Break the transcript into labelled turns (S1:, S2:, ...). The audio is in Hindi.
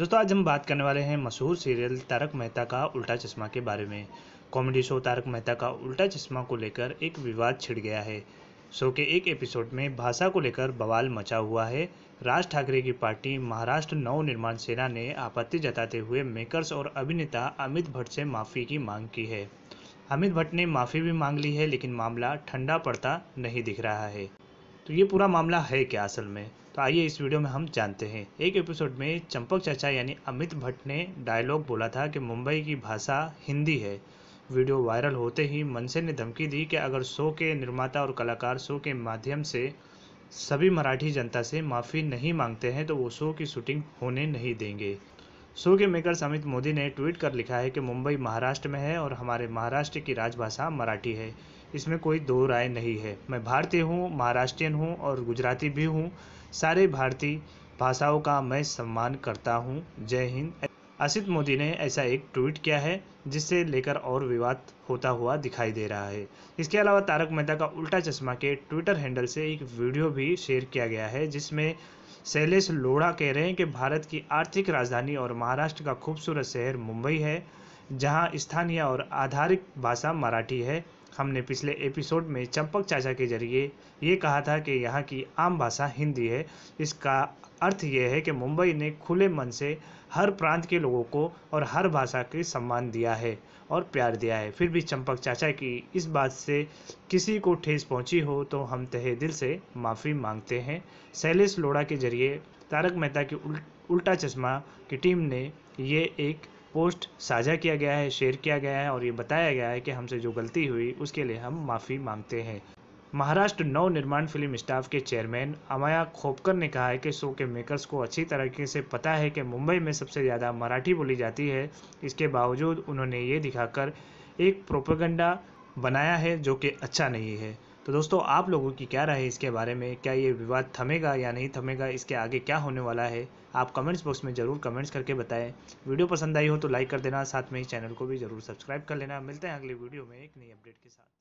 S1: दोस्तों आज हम बात करने वाले हैं मशहूर सीरियल तारक मेहता का उल्टा चश्मा के बारे में कॉमेडी शो तारक मेहता का उल्टा चश्मा को लेकर एक विवाद छिड़ गया है शो के एक एपिसोड में भाषा को लेकर बवाल मचा हुआ है राज ठाकरे की पार्टी महाराष्ट्र नवनिर्माण सेना ने आपत्ति जताते हुए मेकर्स और अभिनेता अमित भट्ट से माफ़ी की मांग की है अमित भट्ट ने माफ़ी भी मांग ली है लेकिन मामला ठंडा पड़ता नहीं दिख रहा है तो ये पूरा मामला है क्या असल में तो आइए इस वीडियो में हम जानते हैं एक एपिसोड में चंपक चाचा यानी अमित भट्ट ने डायलॉग बोला था कि मुंबई की भाषा हिंदी है वीडियो वायरल होते ही मनसे ने धमकी दी कि अगर शो के निर्माता और कलाकार शो के माध्यम से सभी मराठी जनता से माफ़ी नहीं मांगते हैं तो वो शो की शूटिंग होने नहीं देंगे शो के मेकर अमित मोदी ने ट्वीट कर लिखा है कि मुंबई महाराष्ट्र में है और हमारे महाराष्ट्र की राजभाषा मराठी है इसमें कोई दो राय नहीं है मैं भारतीय हूँ महाराष्ट्रियन हूँ और गुजराती भी हूँ सारे भारतीय भाषाओं का मैं सम्मान करता हूँ जय हिंद असित मोदी ने ऐसा एक ट्वीट किया है जिससे लेकर और विवाद होता हुआ दिखाई दे रहा है इसके अलावा तारक मेहता का उल्टा चश्मा के ट्विटर हैंडल से एक वीडियो भी शेयर किया गया है जिसमें शैलेश लोढ़ा कह रहे हैं कि भारत की आर्थिक राजधानी और महाराष्ट्र का खूबसूरत शहर मुंबई है जहाँ स्थानीय और आधारिक भाषा मराठी है हमने पिछले एपिसोड में चंपक चाचा के जरिए ये कहा था कि यहाँ की आम भाषा हिंदी है इसका अर्थ यह है कि मुंबई ने खुले मन से हर प्रांत के लोगों को और हर भाषा के सम्मान दिया है और प्यार दिया है फिर भी चंपक चाचा की इस बात से किसी को ठेस पहुंची हो तो हम तहे दिल से माफ़ी मांगते हैं शैलेश लोढ़ा के जरिए तारक मेहता की उल्टा चश्मा की टीम ने ये एक पोस्ट साझा किया गया है शेयर किया गया है और ये बताया गया है कि हमसे जो गलती हुई उसके लिए हम माफ़ी मांगते हैं महाराष्ट्र नव निर्माण फिल्म स्टाफ के चेयरमैन अमाया खोपकर ने कहा है कि शो के मेकर्स को अच्छी तरीके से पता है कि मुंबई में सबसे ज़्यादा मराठी बोली जाती है इसके बावजूद उन्होंने ये दिखाकर एक प्रोपोगंडा बनाया है जो कि अच्छा नहीं है तो दोस्तों आप लोगों की क्या राय है इसके बारे में क्या ये विवाद थमेगा या नहीं थमेगा इसके आगे क्या होने वाला है आप कमेंट्स बॉक्स में ज़रूर कमेंट्स करके बताएं वीडियो पसंद आई हो तो लाइक कर देना साथ में ही चैनल को भी ज़रूर सब्सक्राइब कर लेना मिलते हैं अगले वीडियो में एक नई अपडेट के साथ